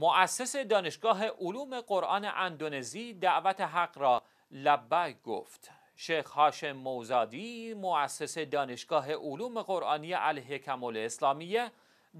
مؤسس دانشگاه علوم قرآن اندونزی دعوت حق را لبای گفت شیخ هاشم موزادی مؤسس دانشگاه علوم قرآنی الحکم الاسلامیه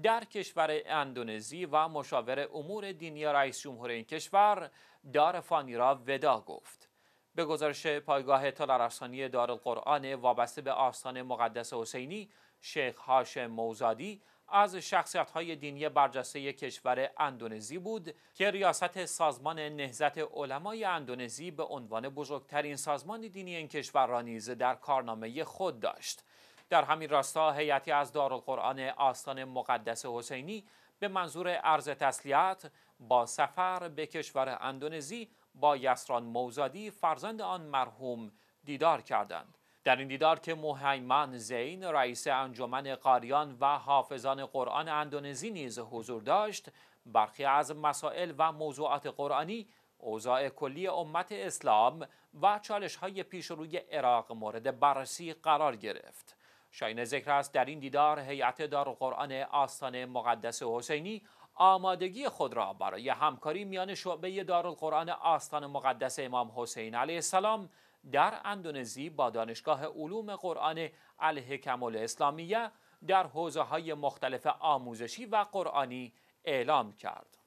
در کشور اندونزی و مشاور امور دینی رئیس جمهور این کشور دار فانی را ودا گفت به گزارش پایگاه اطلاع رسانی دارالقرآن وابسته به آستان مقدس حسینی شیخ هاشم موزادی از شخصیت دینی برجسته کشور اندونزی بود که ریاست سازمان نهزت علمای اندونزی به عنوان بزرگترین سازمان دینی این کشور را نیز در کارنامه خود داشت در همین راستا هیئتی از دارالقرآن آستان مقدس حسینی به منظور عرض تسلیت با سفر به کشور اندونزی با یسران موزادی فرزند آن مرحوم دیدار کردند در این دیدار که مهیمن زین رئیس انجمن قاریان و حافظان قرآن اندونزی نیز حضور داشت برخی از مسائل و موضوعات قرآنی اوضاع کلی امت اسلام و چالش های پیش روی عراق مورد بررسی قرار گرفت شاین ذکر است در این دیدار هیئت قرآن آستان مقدس حسینی آمادگی خود را برای همکاری میان شعبه قرآن آستان مقدس امام حسین علیه السلام در اندونزی با دانشگاه علوم قرآن الحکم الاسلامیه در حوزه های مختلف آموزشی و قرآنی اعلام کرد.